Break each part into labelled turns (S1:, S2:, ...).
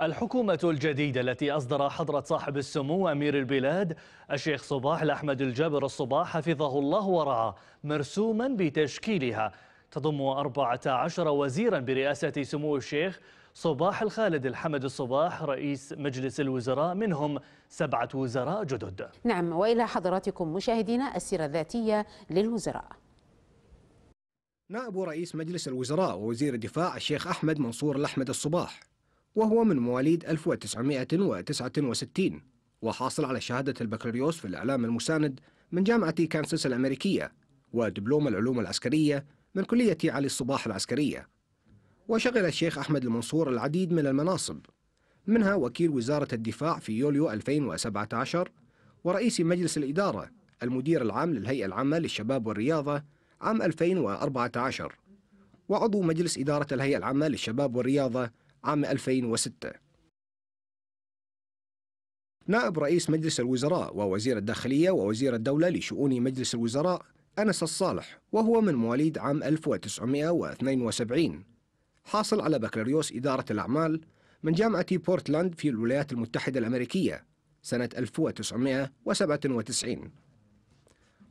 S1: الحكومة الجديدة التي أصدر حضرة صاحب السمو أمير البلاد الشيخ صباح الأحمد الجابر الصباح حفظه الله ورعاه مرسوما بتشكيلها تضم 14 وزيرا برئاسة سمو الشيخ صباح الخالد الحمد الصباح رئيس مجلس الوزراء منهم سبعة وزراء جدد نعم وإلى حضراتكم مشاهدينا السيرة الذاتية للوزراء نائب رئيس مجلس الوزراء ووزير الدفاع الشيخ أحمد منصور الأحمد الصباح وهو من مواليد 1969 وحاصل على شهادة البكالوريوس في الإعلام المساند من جامعة كانساس الأمريكية ودبلوم العلوم العسكرية من كلية علي الصباح العسكرية وشغل الشيخ أحمد المنصور العديد من المناصب منها وكيل وزارة الدفاع في يوليو 2017 ورئيس مجلس الإدارة المدير العام للهيئة العامة للشباب والرياضة عام 2014 وعضو مجلس إدارة الهيئة العامة للشباب والرياضة عام 2006 نائب رئيس مجلس الوزراء ووزير الداخلية ووزير الدولة لشؤون مجلس الوزراء أنس الصالح وهو من مواليد عام 1972 حاصل على بكالوريوس إدارة الأعمال من جامعة بورتلاند في الولايات المتحدة الأمريكية سنة 1997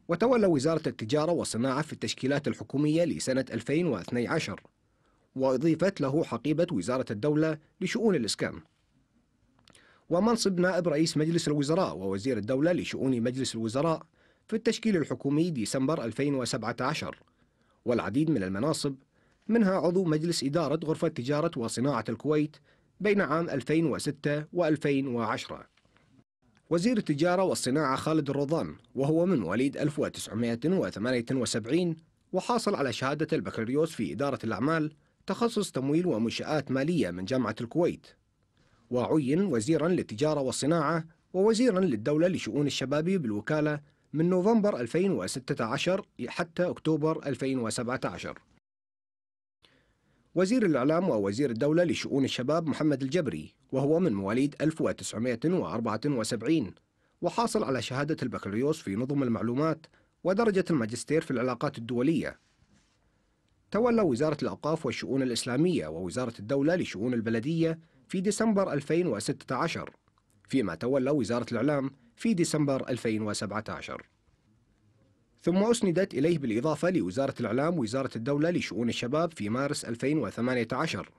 S1: وتولى وزارة التجارة والصناعة في التشكيلات الحكومية لسنة 2012 وأضيفت له حقيبة وزارة الدولة لشؤون الإسكان ومنصب نائب رئيس مجلس الوزراء ووزير الدولة لشؤون مجلس الوزراء في التشكيل الحكومي ديسمبر 2017 والعديد من المناصب منها عضو مجلس إدارة غرفة تجارة وصناعة الكويت بين عام 2006 و2010 وزير التجارة والصناعة خالد الرضان وهو من مواليد 1978 وحاصل على شهادة البكالوريوس في إدارة الأعمال تخصص تمويل ومنشآت مالية من جامعة الكويت وعين وزيرا للتجارة والصناعة ووزيرا للدولة لشؤون الشباب بالوكالة من نوفمبر 2016 حتى أكتوبر 2017 وزير الإعلام ووزير الدولة لشؤون الشباب محمد الجبري وهو من مواليد 1974 وحاصل على شهادة البكالوريوس في نظم المعلومات ودرجة الماجستير في العلاقات الدولية تولى وزارة الأوقاف والشؤون الإسلامية ووزارة الدولة لشؤون البلدية في ديسمبر 2016 فيما تولى وزارة الإعلام في ديسمبر 2017 ثم أسندت إليه بالإضافة لوزارة الإعلام وزارة الدولة لشؤون الشباب في مارس 2018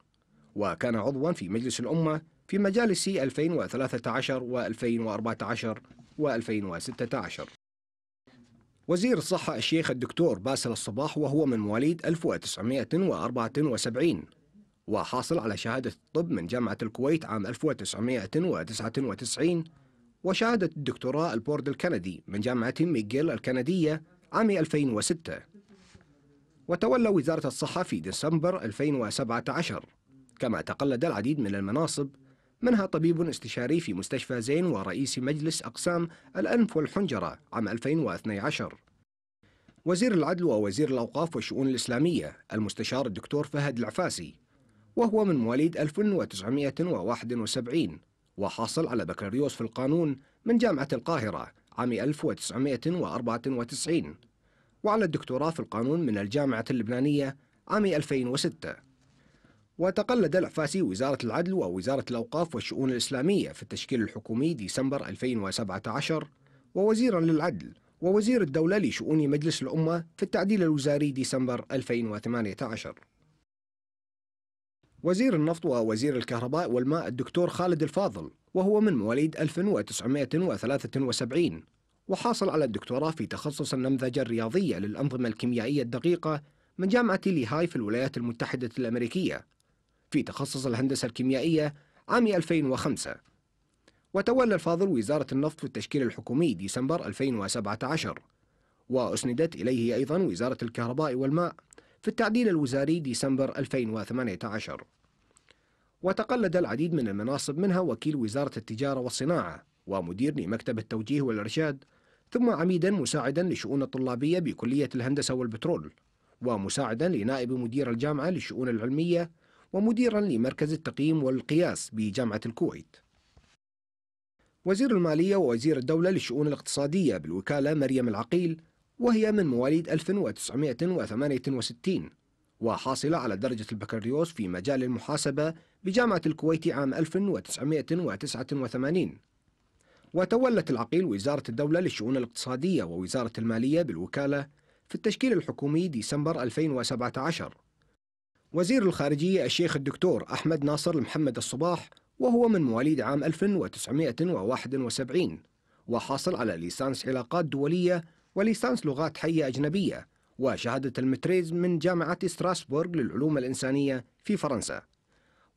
S1: وكان عضوا في مجلس الأمة في مجالس 2013 و2014 و2016 وزير الصحة الشيخ الدكتور باسل الصباح وهو من مواليد 1974 وحاصل على شهادة الطب من جامعة الكويت عام 1999 وشهادة الدكتوراه البورد الكندي من جامعة ميغيل الكندية عام 2006 وتولى وزارة الصحة في ديسمبر 2017 كما تقلد العديد من المناصب منها طبيب استشاري في مستشفى زين ورئيس مجلس أقسام الأنف والحنجرة عام 2012 وزير العدل ووزير الأوقاف والشؤون الإسلامية المستشار الدكتور فهد العفاسي وهو من مواليد 1971 وحاصل على بكالوريوس في القانون من جامعة القاهرة عام 1994 وعلى الدكتوراه في القانون من الجامعة اللبنانية عام 2006 وتقلد العفاسي وزارة العدل ووزارة الأوقاف والشؤون الإسلامية في التشكيل الحكومي ديسمبر 2017 ووزيرا للعدل ووزير الدولة لشؤون مجلس الأمة في التعديل الوزاري ديسمبر 2018 وزير النفط ووزير الكهرباء والماء الدكتور خالد الفاضل وهو من مواليد 1973 وحاصل على الدكتوراه في تخصص النمذجة الرياضية للأنظمة الكيميائية الدقيقة من جامعة ليهاي في الولايات المتحدة الأمريكية في تخصص الهندسة الكيميائية عام 2005 وتولى الفاضل وزارة النفط في التشكيل الحكومي ديسمبر 2017 وأسندت إليه أيضا وزارة الكهرباء والماء في التعديل الوزاري ديسمبر 2018 وتقلد العديد من المناصب منها وكيل وزارة التجارة والصناعة ومدير لمكتب التوجيه والإرشاد ثم عميدا مساعدا لشؤون الطلابية بكلية الهندسة والبترول ومساعدا لنائب مدير الجامعة للشؤون العلمية ومديرا لمركز التقييم والقياس بجامعة الكويت وزير المالية ووزير الدولة للشؤون الاقتصادية بالوكالة مريم العقيل وهي من مواليد 1968 وحاصلة على درجة البكالوريوس في مجال المحاسبة بجامعة الكويت عام 1989 وتولت العقيل وزارة الدولة للشؤون الاقتصادية ووزارة المالية بالوكالة في التشكيل الحكومي ديسمبر 2017 وزير الخارجية الشيخ الدكتور أحمد ناصر محمد الصباح وهو من مواليد عام 1971 وحاصل على ليسانس علاقات دولية وليسانس لغات حية أجنبية وشهادة المتريز من جامعة ستراسبورغ للعلوم الإنسانية في فرنسا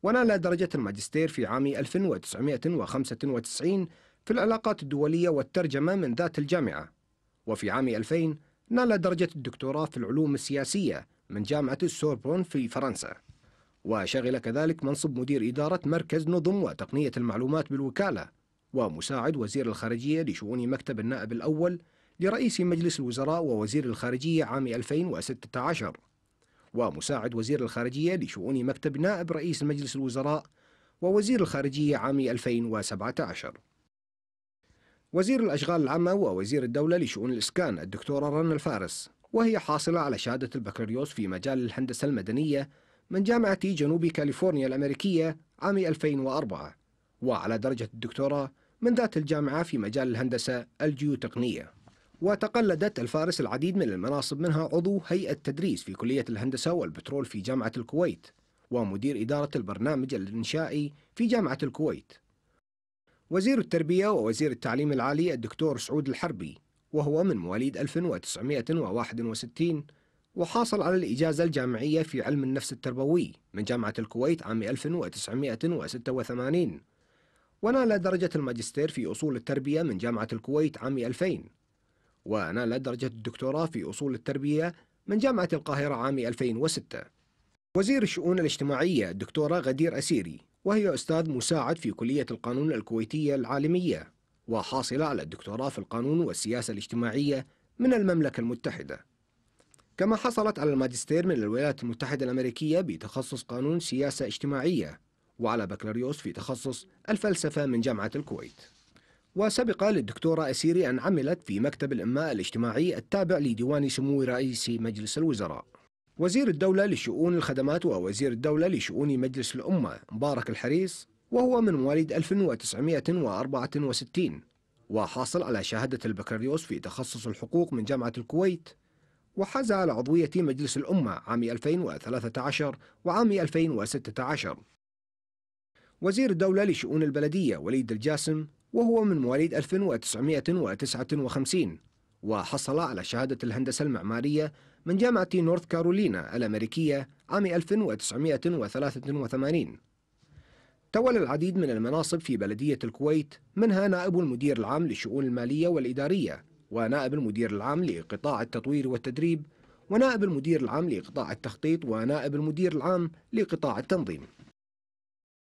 S1: ونال درجة الماجستير في عام 1995 في العلاقات الدولية والترجمة من ذات الجامعة وفي عام 2000 نال درجة الدكتوراه في العلوم السياسية من جامعة السوربون في فرنسا وشغل كذلك منصب مدير إدارة مركز نظم وتقنية المعلومات بالوكالة ومساعد وزير الخارجية لشؤون مكتب النائب الأول لرئيس مجلس الوزراء ووزير الخارجية عام 2016 ومساعد وزير الخارجية لشؤون مكتب نائب رئيس مجلس الوزراء ووزير الخارجية عام 2017 وزير الأشغال العامة ووزير الدولة لشؤون الإسكان الدكتورة رنا الفارس وهي حاصلة على شهادة البكالوريوس في مجال الهندسة المدنية من جامعة جنوب كاليفورنيا الأمريكية عام 2004 وعلى درجة الدكتوراه من ذات الجامعة في مجال الهندسة الجيوتقنية وتقلدت الفارس العديد من المناصب منها عضو هيئة تدريس في كلية الهندسة والبترول في جامعة الكويت ومدير إدارة البرنامج الإنشائي في جامعة الكويت وزير التربية ووزير التعليم العالي الدكتور سعود الحربي وهو من مواليد 1961 وحاصل على الإجازة الجامعية في علم النفس التربوي من جامعة الكويت عام 1986 ونال درجة الماجستير في أصول التربية من جامعة الكويت عام 2000 ونال درجة الدكتوراه في أصول التربية من جامعة القاهرة عام 2006 وزير الشؤون الاجتماعية الدكتورة غدير أسيري وهي أستاذ مساعد في كلية القانون الكويتية العالمية وحاصلة على الدكتوراه في القانون والسياسة الاجتماعية من المملكة المتحدة كما حصلت على الماجستير من الولايات المتحدة الأمريكية بتخصص قانون سياسة اجتماعية وعلى بكالوريوس في تخصص الفلسفة من جامعة الكويت وسبق للدكتورة أسيري أن عملت في مكتب الإنماء الاجتماعي التابع لديوان سمو رئيس مجلس الوزراء وزير الدولة لشؤون الخدمات ووزير الدولة لشؤون مجلس الأمة مبارك الحريص وهو من مواليد 1964 وحاصل على شهادة البكالوريوس في تخصص الحقوق من جامعة الكويت وحاز على عضوية مجلس الأمة عام 2013 وعام 2016 وزير الدولة لشؤون البلدية وليد الجاسم وهو من مواليد 1959 وحصل على شهادة الهندسة المعمارية من جامعة نورث كارولينا الأمريكية عام 1983 تولى العديد من المناصب في بلدية الكويت منها نائب المدير العام للشؤون المالية والإدارية ونائب المدير العام لقطاع التطوير والتدريب ونائب المدير العام لقطاع التخطيط ونائب المدير العام لقطاع التنظيم